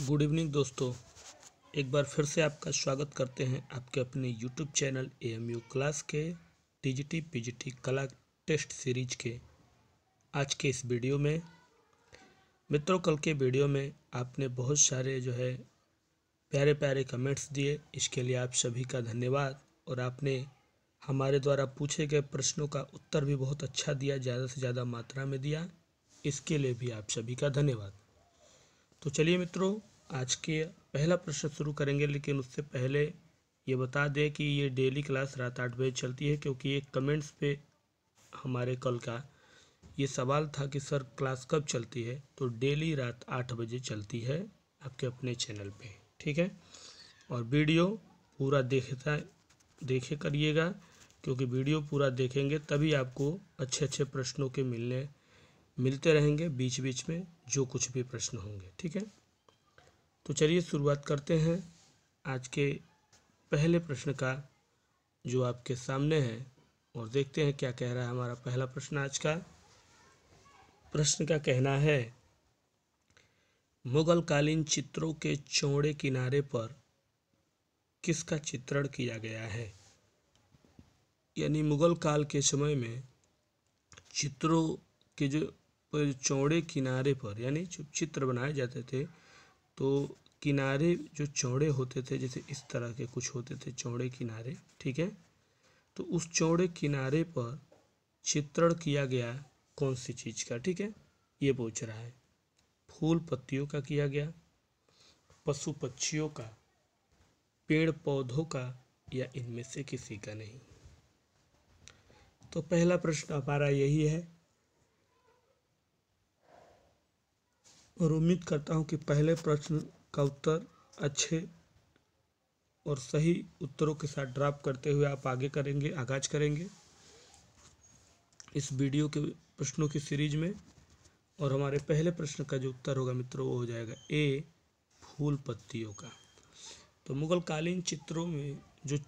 good evening दोस्तों एक बार फिर से आपका स्वागत करते हैं आपके अपने YouTube channel A M U class के टी पीजीटी कला टेस्ट सीरीज के आज के इस वीडियो में मित्रों कल के वीडियो में आपने बहुत सारे जो है प्यारे प्यारे कमेंट्स दिए इसके लिए आप सभी का धन्यवाद और आपने हमारे द्वारा पूछे गए प्रश्नों का उत्तर भी बहुत अच्छा दिया ज़्यादा से ज़्यादा मात्रा में दिया इसके लिए भी आप सभी का धन्यवाद तो चलिए मित्रों आज के पहला प्रश्न शुरू करेंगे लेकिन उससे पहले ये बता दें कि ये डेली क्लास रात आठ बजे चलती है क्योंकि ये कमेंट्स पे हमारे कल का ये सवाल था कि सर क्लास कब चलती है तो डेली रात आठ बजे चलती है आपके अपने चैनल पे ठीक है और वीडियो पूरा देखता देखे करिएगा क्योंकि वीडियो पूरा देखेंगे तभी आपको अच्छे अच्छे प्रश्नों के मिलने मिलते रहेंगे बीच बीच में जो कुछ भी प्रश्न होंगे ठीक है तो चलिए शुरुआत करते हैं आज के पहले प्रश्न का जो आपके सामने है और देखते हैं क्या कह रहा है हमारा पहला प्रश्न आज का प्रश्न का कहना है मुगल कालीन चित्रों के चौड़े किनारे पर किसका चित्रण किया गया है यानी मुगल काल के समय में चित्रों के जो पर चौड़े किनारे पर यानी जो चित्र बनाए जाते थे तो किनारे जो चौड़े होते थे जैसे इस तरह के कुछ होते थे चौड़े किनारे ठीक है तो उस चौड़े किनारे पर चित्रण किया गया कौन सी चीज़ का ठीक है ये पूछ रहा है फूल पत्तियों का किया गया पशु पक्षियों का पेड़ पौधों का या इनमें से किसी का नहीं तो पहला प्रश्न हमारा यही है और उम्मीद करता हूँ कि पहले प्रश्न का उत्तर अच्छे और सही उत्तरों के साथ ड्राप करते हुए आप आगे करेंगे आगाज करेंगे इस वीडियो के प्रश्नों की सीरीज में और हमारे पहले प्रश्न का जो उत्तर होगा मित्रों वो हो जाएगा ए फूल पत्तियों का तो मुगलकालीन चित्रों में जो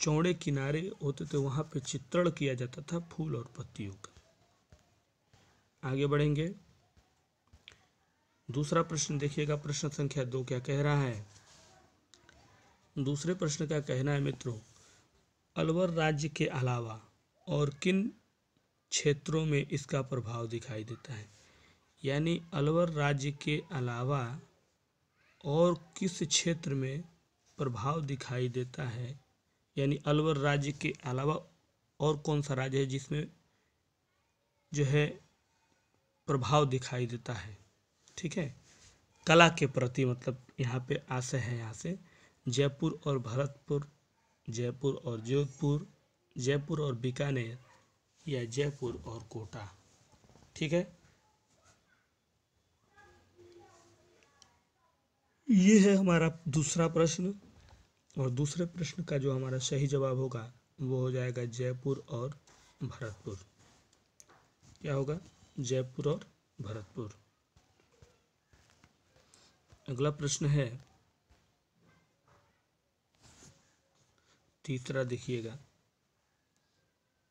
चौड़े किनारे होते थे वहाँ पे चित्रण किया जाता था फूल और पत्तियों का आगे बढ़ेंगे दूसरा प्रश्न देखिएगा प्रश्न संख्या दो क्या कह रहा है दूसरे प्रश्न का कहना है मित्रों अलवर राज्य के अलावा और किन क्षेत्रों में इसका प्रभाव दिखाई देता है यानी अलवर राज्य के अलावा और किस क्षेत्र में प्रभाव दिखाई देता है यानी अलवर राज्य के अलावा और कौन सा राज्य है जिसमें जो है प्रभाव दिखाई देता है ठीक है कला के प्रति मतलब यहाँ पे आशय है यहाँ से जयपुर और भरतपुर जयपुर और जोधपुर जयपुर और बीकानेर या जयपुर और कोटा ठीक है ये है हमारा दूसरा प्रश्न और दूसरे प्रश्न का जो हमारा सही जवाब होगा वो हो जाएगा जयपुर और भरतपुर क्या होगा जयपुर और भरतपुर अगला प्रश्न है तीसरा देखिएगा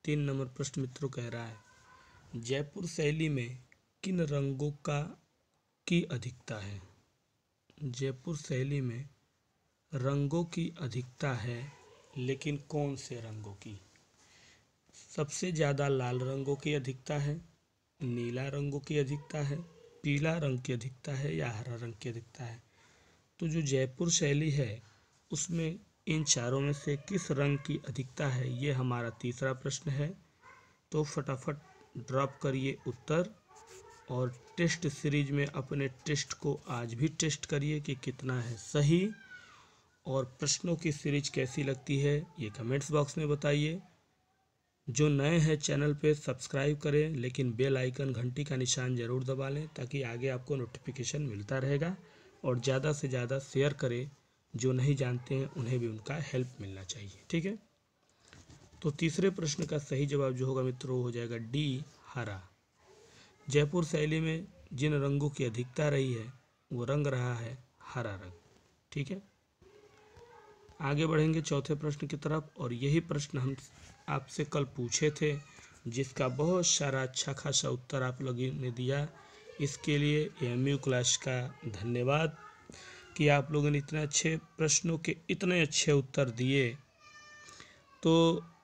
तीन नंबर प्रश्न मित्रों कह रहा है जयपुर शैली में किन रंगों का की अधिकता है जयपुर शैली में रंगों की अधिकता है लेकिन कौन से रंगों की सबसे ज़्यादा लाल रंगों की अधिकता है नीला रंगों की अधिकता है पीला रंग के दिखता है या हरा रंग के दिखता है तो जो जयपुर शैली है उसमें इन चारों में से किस रंग की अधिकता है ये हमारा तीसरा प्रश्न है तो फटाफट ड्रॉप करिए उत्तर और टेस्ट सीरीज में अपने टेस्ट को आज भी टेस्ट करिए कि कितना है सही और प्रश्नों की सीरीज कैसी लगती है ये कमेंट्स बॉक्स में बताइए जो नए हैं चैनल पे सब्सक्राइब करें लेकिन बेल आइकन घंटी का निशान ज़रूर दबा लें ताकि आगे आपको नोटिफिकेशन मिलता रहेगा और ज़्यादा से ज़्यादा शेयर करें जो नहीं जानते हैं उन्हें भी उनका हेल्प मिलना चाहिए ठीक है तो तीसरे प्रश्न का सही जवाब जो होगा मित्रों हो जाएगा डी हरा जयपुर शैली में जिन रंगों की अधिकता रही है वो रंग रहा है हरा रंग ठीक है आगे बढ़ेंगे चौथे प्रश्न की तरफ और यही प्रश्न हम आपसे कल पूछे थे जिसका बहुत सारा अच्छा खासा उत्तर आप लोगों ने दिया इसके लिए एम यू क्लास का धन्यवाद कि आप लोगों ने इतने अच्छे प्रश्नों के इतने अच्छे उत्तर दिए तो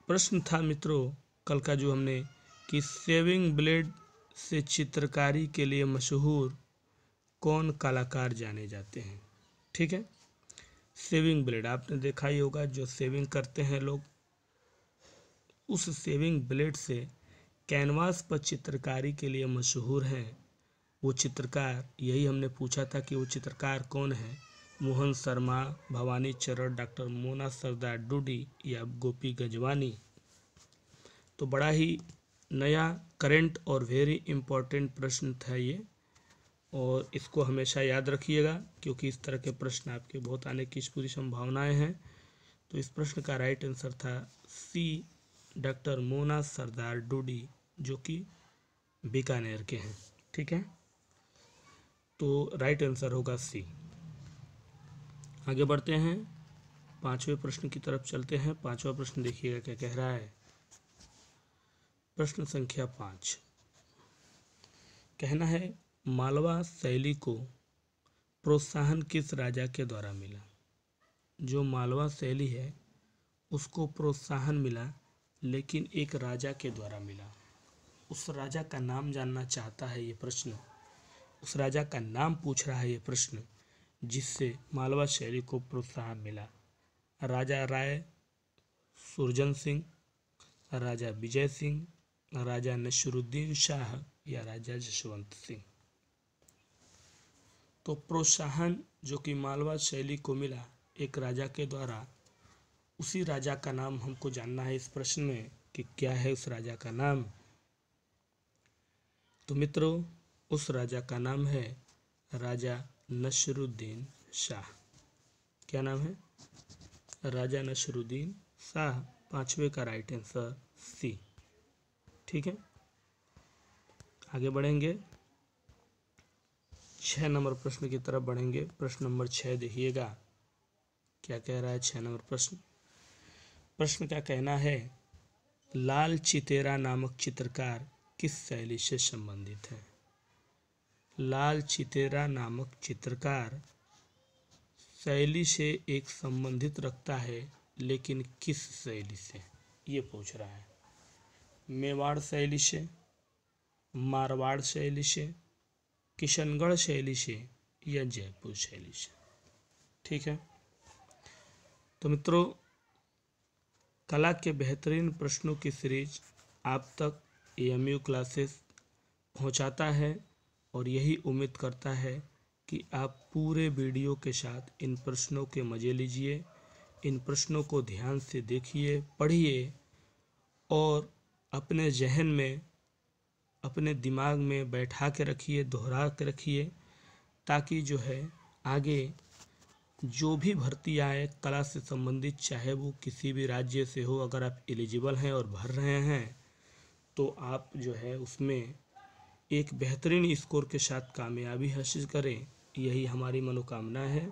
प्रश्न था मित्रों कल का जो हमने कि सेविंग ब्लेड से चित्रकारी के लिए मशहूर कौन कलाकार जाने जाते हैं ठीक है सेविंग ब्लेड आपने देखा ही होगा जो सेविंग करते हैं लोग उस सेविंग ब्लेड से कैनवास पर चित्रकारी के लिए मशहूर हैं वो चित्रकार यही हमने पूछा था कि वो चित्रकार कौन है मोहन शर्मा भवानी चरण डॉक्टर मोना सरदार डूडी या गोपी गजवानी तो बड़ा ही नया करंट और वेरी इम्पोर्टेंट प्रश्न था ये और इसको हमेशा याद रखिएगा क्योंकि इस तरह के प्रश्न आपके बहुत आने की पूरी संभावनाएं हैं तो इस प्रश्न का राइट आंसर था सी डॉक्टर मोना सरदार डूडी जो कि बीकानेर के हैं ठीक है तो राइट आंसर होगा सी आगे बढ़ते हैं पांचवें प्रश्न की तरफ चलते हैं पांचवा प्रश्न देखिएगा क्या कह रहा है प्रश्न संख्या पाँच कहना है मालवा शैली को प्रोत्साहन किस राजा के द्वारा मिला जो मालवा शैली है उसको प्रोत्साहन मिला लेकिन एक राजा के द्वारा मिला उस राजा का नाम जानना चाहता है ये प्रश्न उस राजा का नाम पूछ रहा है ये प्रश्न जिससे मालवा शैली को प्रोत्साहन मिला राजा राय सुरजन सिंह राजा विजय सिंह राजा नशरुद्दीन शाह या राजा जसवंत सिंह तो प्रोत्साहन जो कि मालवा शैली को मिला एक राजा के द्वारा उसी राजा का नाम हमको जानना है इस प्रश्न में कि क्या है उस राजा का नाम तो मित्रों उस राजा का नाम है राजा नशरुद्दीन शाह क्या नाम है राजा नशरुद्दीन शाह पांचवे का राइट आंसर सी ठीक है आगे बढ़ेंगे छह नंबर प्रश्न की तरफ बढ़ेंगे प्रश्न नंबर छह देखिएगा क्या कह रहा है छह नंबर प्रश्न प्रश्न का कहना है लाल चितेरा नामक चित्रकार किस शैली से संबंधित है लाल चितेरा नामक चित्रकार शैली से एक संबंधित रखता है लेकिन किस शैली से ये पूछ रहा है मेवाड़ शैली से मारवाड़ शैली से किशनगढ़ शैली से या जयपुर शैली से ठीक है तो मित्रों कला के बेहतरीन प्रश्नों की सीरीज आप तक एम यू क्लासेस पहुंचाता है और यही उम्मीद करता है कि आप पूरे वीडियो के साथ इन प्रश्नों के मज़े लीजिए इन प्रश्नों को ध्यान से देखिए पढ़िए और अपने जहन में अपने दिमाग में बैठा के रखिए दोहरा के रखिए ताकि जो है आगे जो भी भर्ती आए कला से संबंधित चाहे वो किसी भी राज्य से हो अगर आप एलिजिबल हैं और भर रहे हैं तो आप जो है उसमें एक बेहतरीन स्कोर के साथ कामयाबी हासिल करें यही हमारी मनोकामना है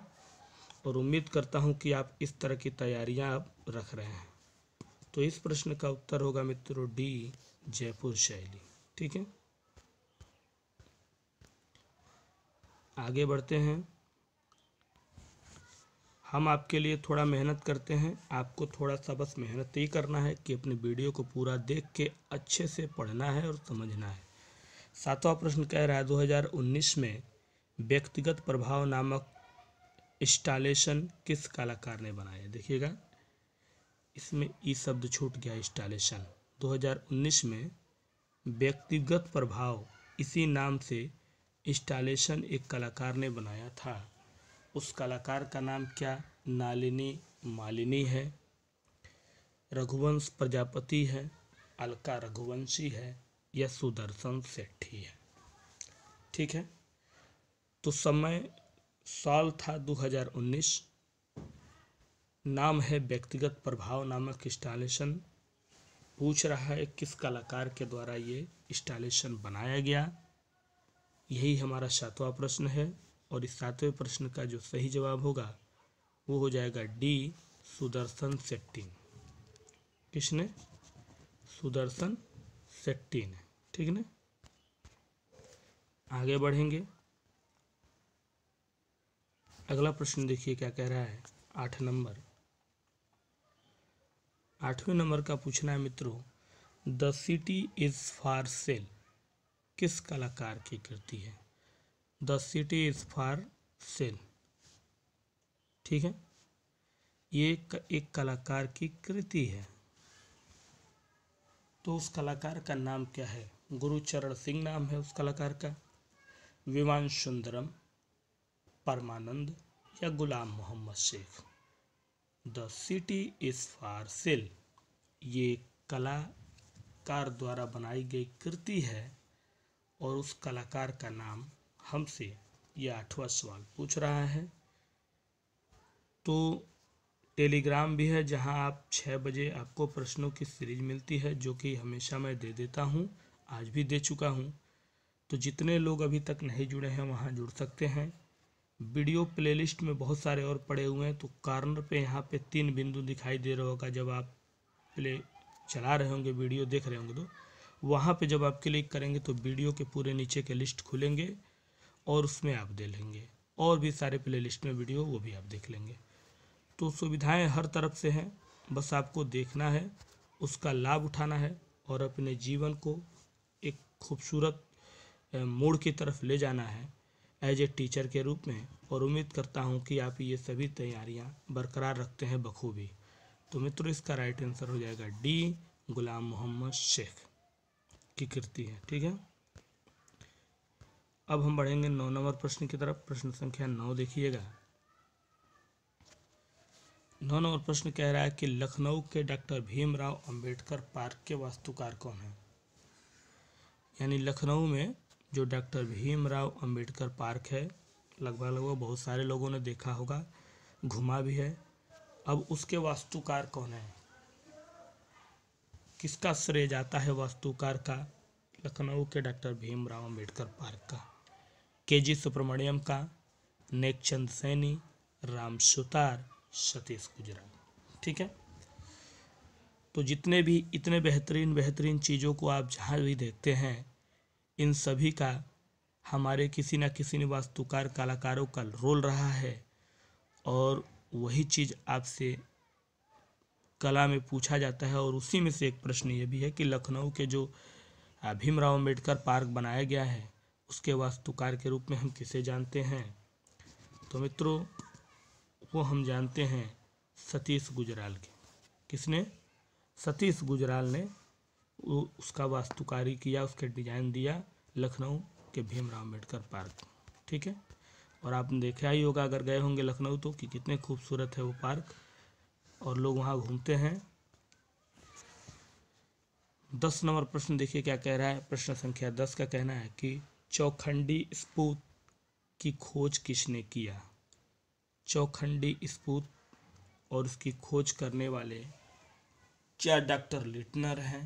और उम्मीद करता हूं कि आप इस तरह की तैयारियां आप रख रहे हैं तो इस प्रश्न का उत्तर होगा मित्रों डी जयपुर शैली ठीक है आगे बढ़ते हैं हम आपके लिए थोड़ा मेहनत करते हैं आपको थोड़ा सा बस मेहनत ही करना है कि अपने वीडियो को पूरा देख के अच्छे से पढ़ना है और समझना है सातवां प्रश्न कह रहा है 2019 में व्यक्तिगत प्रभाव नामक इंस्टॉलेशन किस कलाकार ने बनाया देखिएगा इसमें ई शब्द छूट गया इंस्टॉलेशन 2019 में व्यक्तिगत प्रभाव इसी नाम से इंस्टॉलेशन एक कलाकार ने बनाया था उस कलाकार का नाम क्या नालिनी मालिनी है रघुवंश प्रजापति है अलका रघुवंशी है या सुदर्शन सेठी है ठीक है तो समय साल था 2019 नाम है व्यक्तिगत प्रभाव नामक इंस्टॉलेशन पूछ रहा है किस कलाकार के द्वारा ये इंस्टॉलेशन बनाया गया यही हमारा सातवां प्रश्न है और इस सातवें प्रश्न का जो सही जवाब होगा वो हो जाएगा डी सुदर्शन सेट्टी किसने सुदर्शन सेट्टी ने ठीक है आगे बढ़ेंगे अगला प्रश्न देखिए क्या कह रहा है आठ नंबर आठवें नंबर का पूछना है मित्रों the city is for sale किस कलाकार की कृति है the city is for sale ठीक है ये एक कलाकार की कृति है तो उस कलाकार का नाम क्या है गुरुचरण सिंह नाम है उस कलाकार का विमान सुंदरम परमानंद या Gulam Mohammed Sheikh the city is for sale ये कलाकार द्वारा बनाई गई कृति है और उस कलाकार का नाम हमसे यह आठवां सवाल पूछ रहा है तो टेलीग्राम भी है जहां आप छः बजे आपको प्रश्नों की सीरीज मिलती है जो कि हमेशा मैं दे देता हूं आज भी दे चुका हूं तो जितने लोग अभी तक नहीं जुड़े हैं वहां जुड़ सकते हैं वीडियो प्लेलिस्ट में बहुत सारे और पड़े हुए हैं तो कार्नर पे यहाँ पे तीन बिंदु दिखाई दे रहा होगा जब आप प्ले चला रहे होंगे वीडियो देख रहे होंगे तो वहाँ पर जब आप क्लिक करेंगे तो वीडियो के पूरे नीचे के लिस्ट खुलेंगे और उसमें आप दे लेंगे और भी सारे प्ले लिस्ट में वीडियो वो भी आप देख लेंगे तो सुविधाएं हर तरफ से हैं बस आपको देखना है उसका लाभ उठाना है और अपने जीवन को एक खूबसूरत मोड़ की तरफ ले जाना है एज ए टीचर के रूप में और उम्मीद करता हूँ कि आप ये सभी तैयारियाँ बरकरार रखते हैं बखूबी तो मित्रों इसका राइट आंसर हो जाएगा डी गुलाम मोहम्मद शेख की कृति है ठीक है अब हम बढ़ेंगे नौ नंबर प्रश्न की तरफ प्रश्न संख्या नौ देखिएगा नौ नंबर प्रश्न कह रहा है कि लखनऊ के डॉक्टर भीमराव अंबेडकर पार्क के वास्तुकार कौन हैं यानी लखनऊ में जो डॉक्टर भीमराव अंबेडकर पार्क है लगभग लगभग बहुत सारे लोगों ने देखा होगा घुमा भी है अब उसके वास्तुकार कौन है किसका श्रेय जाता है वास्तुकार का लखनऊ के डॉक्टर भीमराव अंबेडकर पार्क का के जी सुब्रमण्यम का नेकचंद सैनी राम सुतार सतीश गुजरा ठीक है तो जितने भी इतने बेहतरीन बेहतरीन चीज़ों को आप जहाँ भी देखते हैं इन सभी का हमारे किसी न किसी ने वास्तुकार कलाकारों का रोल रहा है और वही चीज़ आपसे कला में पूछा जाता है और उसी में से एक प्रश्न ये भी है कि लखनऊ के जो भीमराव अम्बेडकर पार्क बनाया गया है उसके वास्तुकार के रूप में हम किसे जानते हैं तो मित्रों वो हम जानते हैं सतीश गुजराल के किसने सतीश गुजराल ने उसका वास्तुकारी किया उसके डिज़ाइन दिया लखनऊ के भीमराव अम्बेडकर पार्क ठीक है और आपने देखा ही होगा अगर गए होंगे लखनऊ तो कि कितने खूबसूरत है वो पार्क और लोग वहाँ घूमते हैं दस नंबर प्रश्न देखिए क्या कह रहा है प्रश्न संख्या दस का कहना है कि चौखंडी स्पूत की खोज किसने किया चौखंडी स्पूत और उसकी खोज करने वाले क्या डॉक्टर लिटनर हैं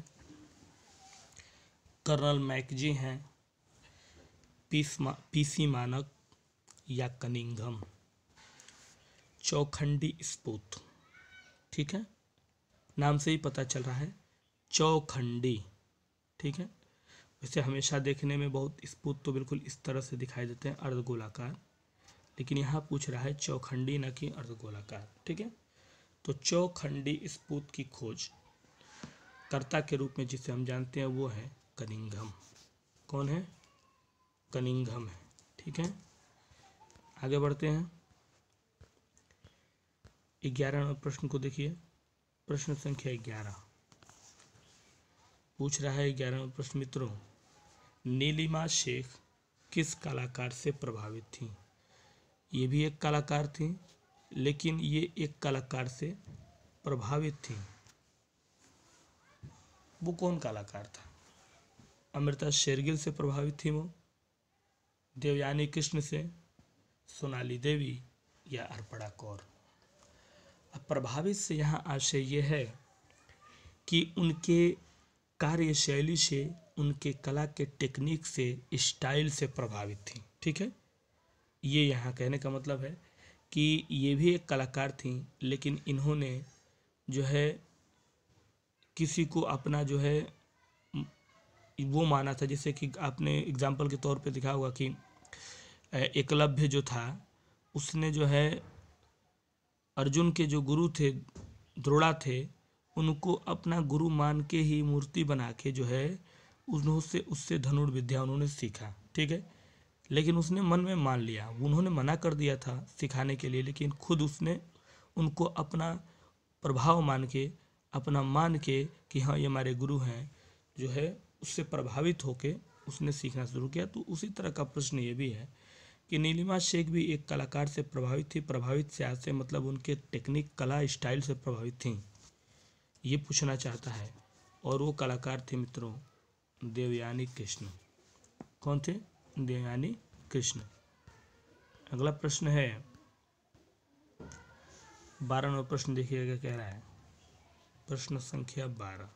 कर्नल मैकजी हैं पीस मा, पीसी मानक या कनिंगम चौखंडी स्पूत ठीक है नाम से ही पता चल रहा है चौखंडी ठीक है वैसे हमेशा देखने में बहुत स्पूत तो बिल्कुल इस तरह से दिखाई देते हैं अर्धगोलाकार लेकिन यहाँ पूछ रहा है चौखंडी न कि अर्धगोलाकार ठीक है तो चौखंडी स्पूत की खोज कर्ता के रूप में जिसे हम जानते हैं वो है कनिंगम कौन है कनिंगम है ठीक है आगे बढ़ते हैं ग्यारह प्रश्न को देखिए प्रश्न संख्या ग्यारह पूछ रहा है ग्यारहवा प्रश्न मित्रों नीलिमा शेख किस कलाकार से प्रभावित थी ये भी एक कलाकार थी लेकिन ये एक कलाकार से प्रभावित थी वो कौन कलाकार था अमृता शेरगिल से प्रभावित थी वो देवयानी कृष्ण से सोनाली देवी या अर्पणा कौर अब प्रभावित से यहाँ आशय यह है कि उनके कार्यशैली से उनके कला के टेक्निक से स्टाइल से प्रभावित थी ठीक है ये यहाँ कहने का मतलब है कि ये भी एक कलाकार थी लेकिन इन्होंने जो है किसी को अपना जो है वो माना था जैसे कि आपने एग्जाम्पल के तौर पे दिखा होगा कि एकलभ्य जो था उसने जो है अर्जुन के जो गुरु थे द्रोड़ा थे उनको अपना गुरु मान के ही मूर्ति बना के जो है उन्होंने उससे धनुर्विद्या उन्होंने सीखा ठीक है लेकिन उसने मन में मान लिया उन्होंने मना कर दिया था सिखाने के लिए लेकिन खुद उसने उनको अपना प्रभाव मान के अपना मान के कि हाँ ये हमारे गुरु हैं जो है उससे प्रभावित होके उसने सीखना शुरू किया तो उसी तरह का प्रश्न ये भी है कि नीलिमा शेख भी एक कलाकार से प्रभावित थी प्रभावित से आज से मतलब उनके टेक्निक कला स्टाइल से प्रभावित थी ये पूछना चाहता है और वो कलाकार थे मित्रों देवयानी कृष्ण कौन थे देवयानी कृष्ण अगला प्रश्न है बारह नंबर प्रश्न देखिएगा कह रहा है प्रश्न संख्या बारह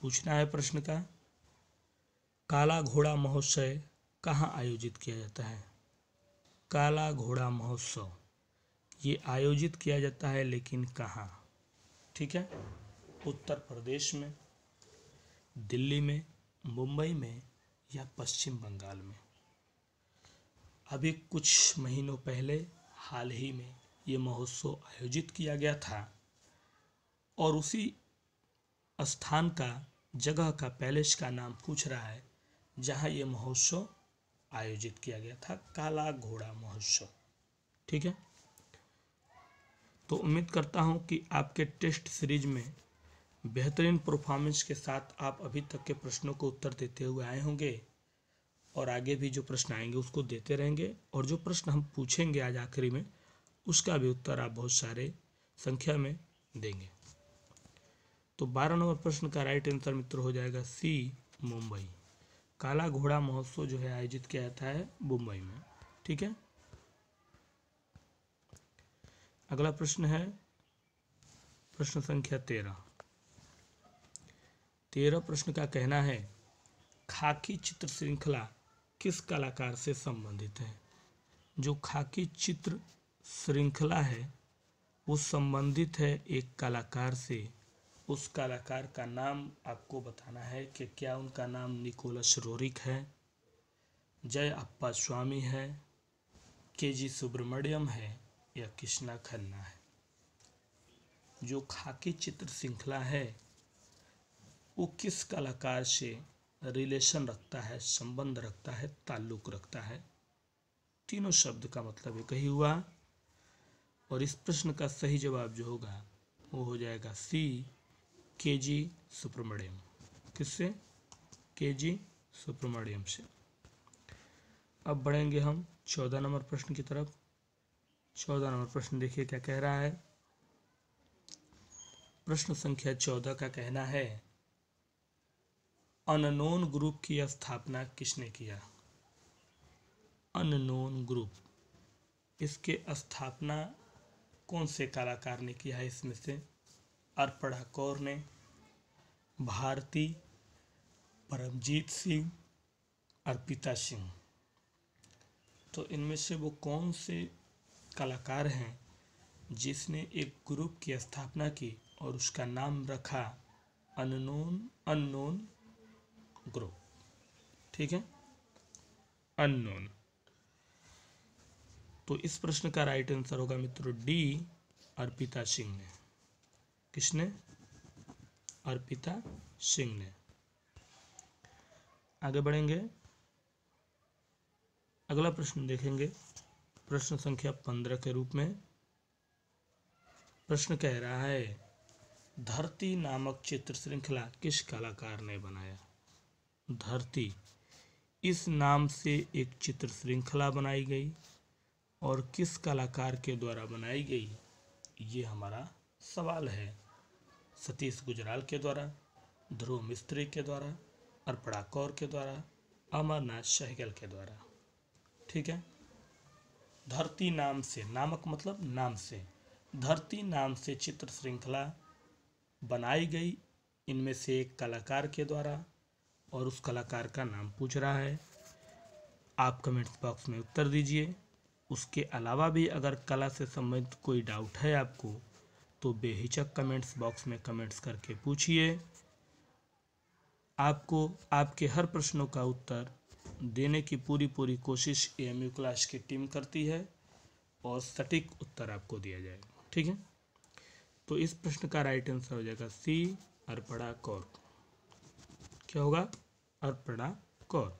पूछना है प्रश्न का काला घोड़ा महोत्सव कहाँ आयोजित किया जाता है काला घोड़ा महोत्सव ये आयोजित किया जाता है लेकिन कहाँ ठीक है उत्तर प्रदेश में दिल्ली में मुंबई में या पश्चिम बंगाल में अभी कुछ महीनों पहले हाल ही में ये महोत्सव आयोजित किया गया था और उसी स्थान का जगह का पैलेस का नाम पूछ रहा है जहाँ ये महोत्सव आयोजित किया गया था काला घोड़ा महोत्सव ठीक है तो उम्मीद करता हूं कि आपके टेस्ट सीरीज में बेहतरीन परफॉर्मेंस के साथ आप अभी तक के प्रश्नों को उत्तर देते हुए आए होंगे और आगे भी जो प्रश्न आएंगे उसको देते रहेंगे और जो प्रश्न हम पूछेंगे आज आखिरी में उसका भी उत्तर आप बहुत सारे संख्या में देंगे तो बारह नंबर प्रश्न का राइट आंसर मित्र हो जाएगा सी मुंबई काला घोड़ा महोत्सव जो है आयोजित किया जाता है मुंबई में ठीक है अगला प्रश्न है प्रश्न संख्या तेरह तेरह प्रश्न का कहना है खाकी चित्र श्रृंखला किस कलाकार से संबंधित है जो खाकी चित्र श्रृंखला है वो संबंधित है एक कलाकार से उस कलाकार का नाम आपको बताना है कि क्या उनका नाम निकोलस रोरिक है जय अप्पा स्वामी है के जी सुब्रमण्यम है या कृष्णा खन्ना है जो खाकी चित्र श्रृंखला है वो किस कलाकार से रिलेशन रखता है संबंध रखता है ताल्लुक रखता है तीनों शब्द का मतलब एक ही हुआ और इस प्रश्न का सही जवाब जो होगा वो हो जाएगा सी के जी सुब्रमण्यम किससे के जी सुब्रमण्यम से अब बढ़ेंगे हम चौदह नंबर प्रश्न की तरफ चौदह नंबर प्रश्न देखिए क्या कह रहा है प्रश्न संख्या चौदह का कहना है अननोन ग्रुप की स्थापना किसने किया अननोन ग्रुप इसके स्थापना कौन से कलाकार ने किया है इसमें से अर्पणा कौर ने भारती परमजीत सिंह अर्पिता सिंह तो इनमें से वो कौन से कलाकार हैं जिसने एक ग्रुप की स्थापना की और उसका नाम रखा अननोन अननोन ग्रुप ठीक है अननोन तो इस प्रश्न का राइट आंसर होगा मित्रों डी अर्पिता सिंह ने किसने अर्पिता सिंह ने आगे बढ़ेंगे अगला प्रश्न देखेंगे प्रश्न संख्या पंद्रह के रूप में प्रश्न कह रहा है धरती नामक चित्र श्रृंखला किस कलाकार ने बनाया धरती इस नाम से एक चित्र श्रृंखला बनाई गई और किस कलाकार के द्वारा बनाई गई ये हमारा सवाल है सतीश गुजराल के द्वारा ध्रुव मिस्त्री के द्वारा अर्पणा कौर के द्वारा अमरनाथ सहगल के द्वारा ठीक है धरती नाम से नामक मतलब नाम से धरती नाम से चित्र श्रृंखला बनाई गई इनमें से एक कलाकार के द्वारा और उस कलाकार का नाम पूछ रहा है आप कमेंट्स बॉक्स में उत्तर दीजिए उसके अलावा भी अगर कला से संबंधित कोई डाउट है आपको तो बेहिचक कमेंट्स बॉक्स में कमेंट्स करके पूछिए आपको आपके हर प्रश्नों का उत्तर देने की पूरी पूरी कोशिश ए क्लास की टीम करती है और सटीक उत्तर आपको दिया जाएगा ठीक है तो इस प्रश्न का राइट आंसर हो जाएगा सी अर्पणा कौर क्या होगा अर्पणा कौर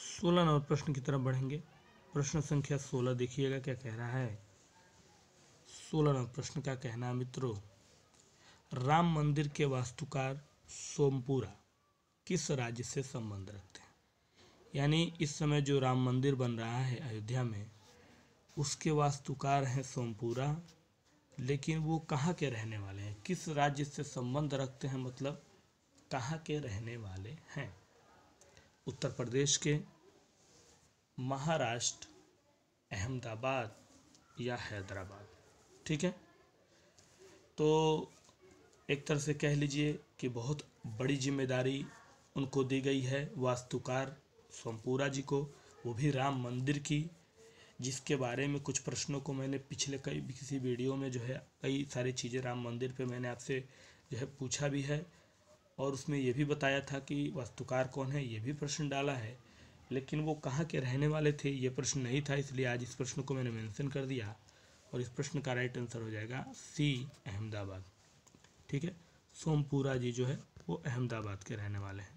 सोलह नंबर प्रश्न की तरफ बढ़ेंगे प्रश्न संख्या सोलह देखिएगा क्या कह रहा है सोलह नंबर प्रश्न का कहना मित्रों राम मंदिर के वास्तुकार सोमपुरा किस राज्य से संबंध रखते हैं यानी इस समय जो राम मंदिर बन रहा है अयोध्या में उसके वास्तुकार हैं सोमपुरा लेकिन वो कहाँ के रहने वाले हैं किस राज्य से संबंध रखते हैं मतलब कहाँ के रहने वाले हैं उत्तर प्रदेश के महाराष्ट्र अहमदाबाद या हैदराबाद ठीक है तो एक तरह से कह लीजिए कि बहुत बड़ी जिम्मेदारी उनको दी गई है वास्तुकार सोमपुरा जी को वो भी राम मंदिर की जिसके बारे में कुछ प्रश्नों को मैंने पिछले कई किसी वीडियो में जो है कई सारी चीज़ें राम मंदिर पे मैंने आपसे जो है पूछा भी है और उसमें ये भी बताया था कि वास्तुकार कौन है ये भी प्रश्न डाला है लेकिन वो कहाँ के रहने वाले थे ये प्रश्न नहीं था इसलिए आज इस प्रश्न को मैंने मैंसन कर दिया और इस प्रश्न का राइट आंसर हो जाएगा सी अहमदाबाद ठीक है सोमपुरा जी जो है वो अहमदाबाद के रहने वाले हैं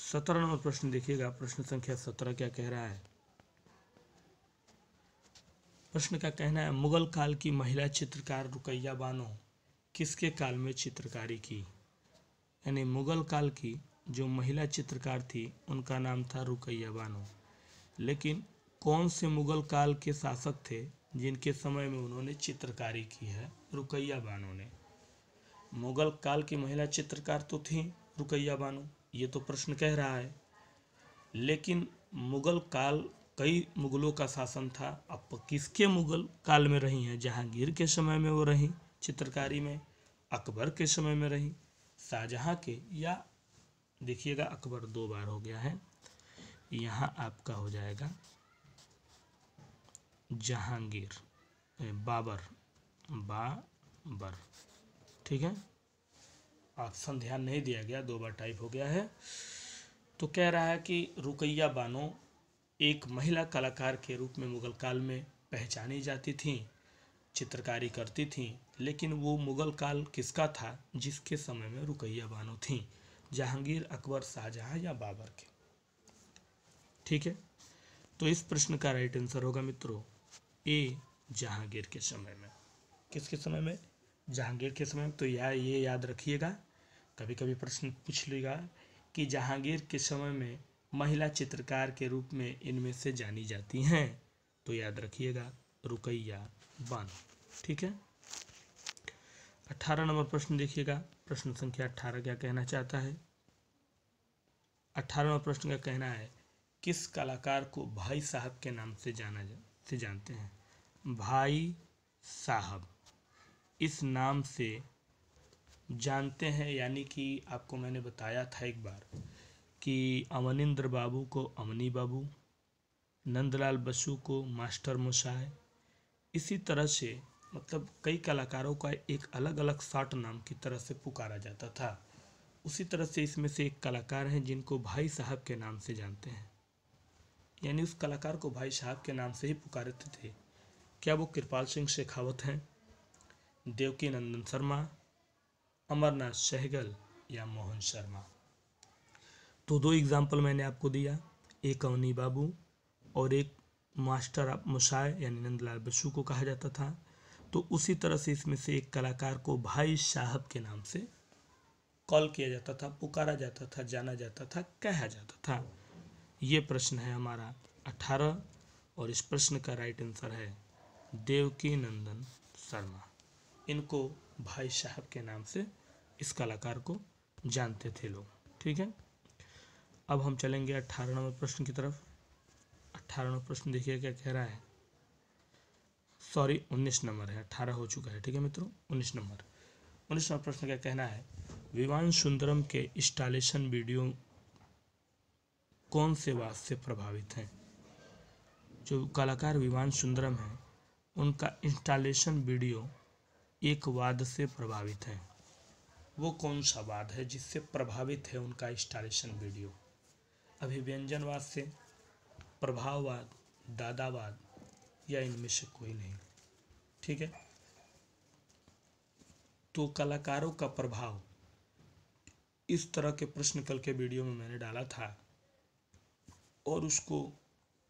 सत्रह नंबर प्रश्न देखिएगा प्रश्न संख्या सत्रह क्या कह रहा है प्रश्न का कहना है मुगल काल की महिला चित्रकार रुकैया बानो किसके काल में चित्रकारी की यानी मुगल काल की जो महिला चित्रकार थी उनका नाम था रुकैया बानो लेकिन कौन से मुगल काल के शासक थे जिनके समय में उन्होंने चित्रकारी की है रुकैया बानो ने मुगल काल की महिला चित्रकार तो थी रुकैया बानो ये तो प्रश्न कह रहा है लेकिन मुगल काल कई मुगलों का शासन था अब किसके मुगल काल में रही हैं जहांगीर के समय में वो रही चित्रकारी में अकबर के समय में रही शाहजहाँ के या देखिएगा अकबर दो बार हो गया है यहाँ आपका हो जाएगा जहांगीर बाबर बाबर ठीक है ऑप्शन ध्यान नहीं दिया गया दो बार टाइप हो गया है तो कह रहा है कि रुकैया बानो एक महिला कलाकार के रूप में मुगल काल में पहचानी जाती थी चित्रकारी करती थीं लेकिन वो मुगल काल किसका था जिसके समय में रुकैया बानो थी जहांगीर अकबर शाहजहाँ या बाबर के ठीक है तो इस प्रश्न का राइट आंसर होगा मित्रों ए जहांगीर के समय में किसके समय में जहांगीर के समय में तो यह याद रखिएगा कभी कभी प्रश्न पूछ लेगा कि जहांगीर के समय में महिला चित्रकार के रूप में इनमें से जानी जाती हैं तो याद रखिएगा रुकैया बानो ठीक है अठारह नंबर प्रश्न देखिएगा प्रश्न संख्या अठारह क्या कहना चाहता है अठारहवा प्रश्न का कहना है किस कलाकार को भाई साहब के नाम से जाना जा, से जानते हैं भाई साहब इस नाम से जानते हैं यानी कि आपको मैंने बताया था एक बार कि अमनिंद्र बाबू को अमनी बाबू नंदलाल बसु को मास्टर मुशाह इसी तरह से मतलब कई कलाकारों का एक अलग अलग साट नाम की तरह से पुकारा जाता था उसी तरह से इसमें से एक कलाकार हैं जिनको भाई साहब के नाम से जानते हैं यानी उस कलाकार को भाई साहब के नाम से ही पुकारते थे क्या वो कृपाल सिंह शेखावत हैं देवकी नंदन शर्मा अमरनाथ सहगल या मोहन शर्मा तो दो एग्जाम्पल मैंने आपको दिया एक अवनी बाबू और एक मास्टर ऑफ मुशाय यानी नंदलाल बसु को कहा जाता था तो उसी तरह से इसमें से एक कलाकार को भाई साहब के नाम से कॉल किया जाता था पुकारा जाता था जाना जाता था कहा जाता था ये प्रश्न है हमारा अठारह और इस प्रश्न का राइट आंसर है देवकी नंदन शर्मा इनको भाई साहब के नाम से इस कलाकार को जानते थे लोग ठीक है अब हम चलेंगे अट्ठारह नंबर प्रश्न की तरफ अट्ठारह नंबर प्रश्न देखिए क्या कह रहा है सॉरी उन्नीस नंबर है अट्ठारह हो चुका है ठीक है मित्रों उन्नीस नंबर उन्नीस नंबर प्रश्न क्या कहना है विवान सुंदरम के इंस्टॉलेशन वीडियो कौन से वाद से प्रभावित हैं जो कलाकार विवान सुंदरम हैं उनका इंस्टॉलेशन वीडियो एक वाद से प्रभावित है वो कौन सा वाद है जिससे प्रभावित है उनका इंस्टॉलेशन वीडियो अभिव्यंजनवाद से प्रभाववाद दादावाद या इनमें से कोई नहीं ठीक है तो कलाकारों का प्रभाव इस तरह के प्रश्न कल के वीडियो में मैंने डाला था और उसको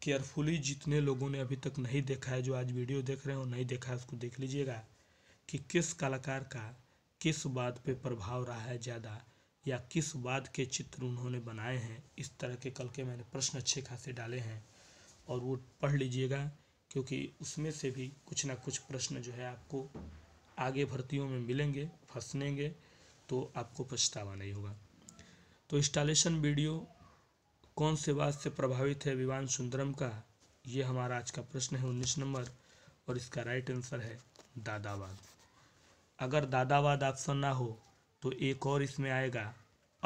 केयरफुली जितने लोगों ने अभी तक नहीं देखा है जो आज वीडियो देख रहे हो नहीं देखा है उसको देख लीजिएगा कि किस कलाकार का किस बात पे प्रभाव रहा है ज़्यादा या किस बात के चित्र उन्होंने बनाए हैं इस तरह के कल के मैंने प्रश्न अच्छे खासे डाले हैं और वो पढ़ लीजिएगा क्योंकि उसमें से भी कुछ ना कुछ प्रश्न जो है आपको आगे भर्तियों में मिलेंगे फंसनेंगे तो आपको पछतावा नहीं होगा तो इंस्टॉलेशन वीडियो कौन से बात से प्रभावित है विवान सुंदरम का ये हमारा आज का प्रश्न है उन्नीस नंबर और इसका राइट आंसर है दादाबाद अगर दादावाद ऑप्शन ना हो तो एक और इसमें आएगा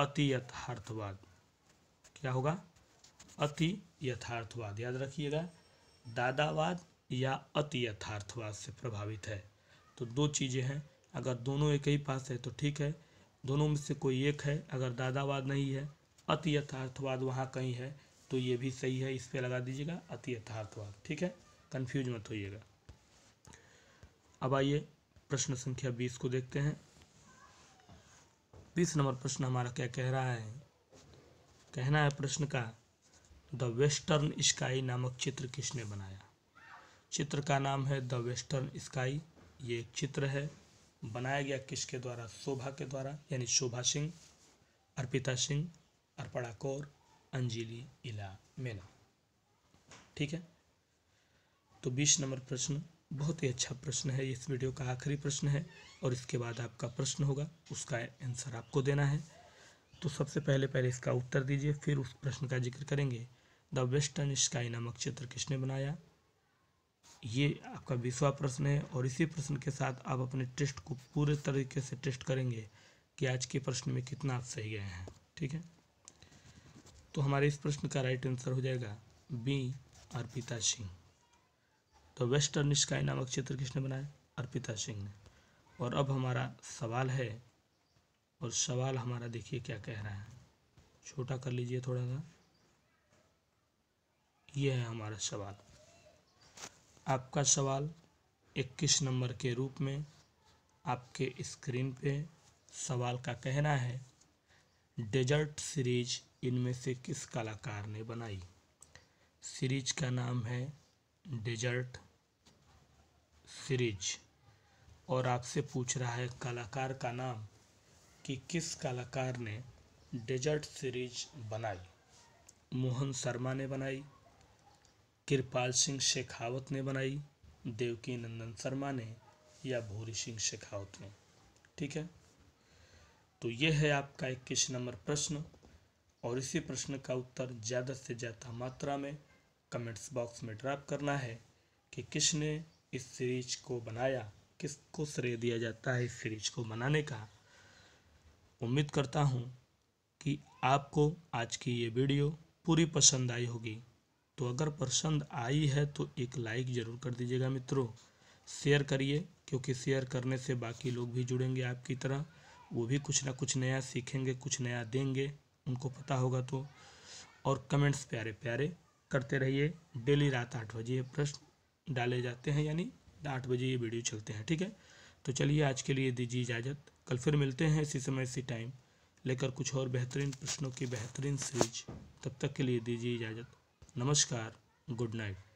अति यथार्थवाद क्या होगा अति यथार्थवाद याद रखिएगा दादावाद या अति यथार्थवाद से प्रभावित है तो दो चीज़ें हैं अगर दोनों एक ही पास है तो ठीक है दोनों में से कोई एक है अगर दादावाद नहीं है अति यथार्थवाद वहाँ कहीं है तो ये भी सही है इस पर लगा दीजिएगा अति यथार्थवाद ठीक है कन्फ्यूज मत होइएगा अब आइए प्रश्न संख्या बीस को देखते हैं बीस नंबर प्रश्न हमारा क्या कह रहा है कहना है प्रश्न का द वेस्टर्न स्काई नामक चित्र किसने बनाया चित्र का नाम है द वेस्टर्न स्काई ये एक चित्र है बनाया गया किसके द्वारा शोभा के द्वारा यानी शोभा सिंह अर्पिता सिंह अर्पणा कौर अंजलि इला मेना ठीक है तो बीस नंबर प्रश्न बहुत ही अच्छा प्रश्न है इस वीडियो का आखिरी प्रश्न है और इसके बाद आपका प्रश्न होगा उसका आंसर आपको देना है तो सबसे पहले पहले इसका उत्तर दीजिए फिर उस प्रश्न का जिक्र करेंगे द वेस्टर्न स्काई नामक चित्र किसने बनाया ये आपका बीसवा प्रश्न है और इसी प्रश्न के साथ आप अपने टेस्ट को पूरे तरीके से टेस्ट करेंगे कि आज के प्रश्न में कितना आप सही गए हैं ठीक है तो हमारे इस प्रश्न का राइट आंसर हो जाएगा बी अर्पिता सिंह तो वेस्टर्न स्काई नामक चित्र किसने बनाया अर्पिता सिंह ने और अब हमारा सवाल है और सवाल हमारा देखिए क्या कह रहा है छोटा कर लीजिए थोड़ा सा यह है हमारा सवाल आपका सवाल 21 नंबर के रूप में आपके स्क्रीन पे सवाल का कहना है डेजर्ट सीरीज इनमें से किस कलाकार ने बनाई सीरीज का नाम है डेजर्ट सीरीज और आपसे पूछ रहा है कलाकार का नाम कि किस कलाकार ने डेजर्ट सीरीज बनाई मोहन शर्मा ने बनाई कृपाल सिंह शेखावत ने बनाई देवकी नंदन शर्मा ने या भूरी सिंह शेखावत ने ठीक है तो ये है आपका इक्कीस नंबर प्रश्न और इसी प्रश्न का उत्तर ज़्यादा से ज़्यादा मात्रा में कमेंट्स बॉक्स में ड्रॉप करना है कि किसने इस सीरीज को बनाया किसको श्रेय दिया जाता है इस सीरीज को बनाने का उम्मीद करता हूँ कि आपको आज की ये वीडियो पूरी पसंद आई होगी तो अगर पसंद आई है तो एक लाइक ज़रूर कर दीजिएगा मित्रों शेयर करिए क्योंकि शेयर करने से बाकी लोग भी जुड़ेंगे आपकी तरह वो भी कुछ ना कुछ नया सीखेंगे कुछ नया देंगे उनको पता होगा तो और कमेंट्स प्यारे प्यारे करते रहिए डेली रात आठ बजे प्रश्न डाले जाते हैं यानी आठ बजे ये वीडियो चलते हैं ठीक है तो चलिए आज के लिए दीजिए इजाज़त कल फिर मिलते हैं इसी समय इसी टाइम लेकर कुछ और बेहतरीन प्रश्नों की बेहतरीन सीरीज तब तक के लिए दीजिए इजाज़त नमस्कार गुड नाइट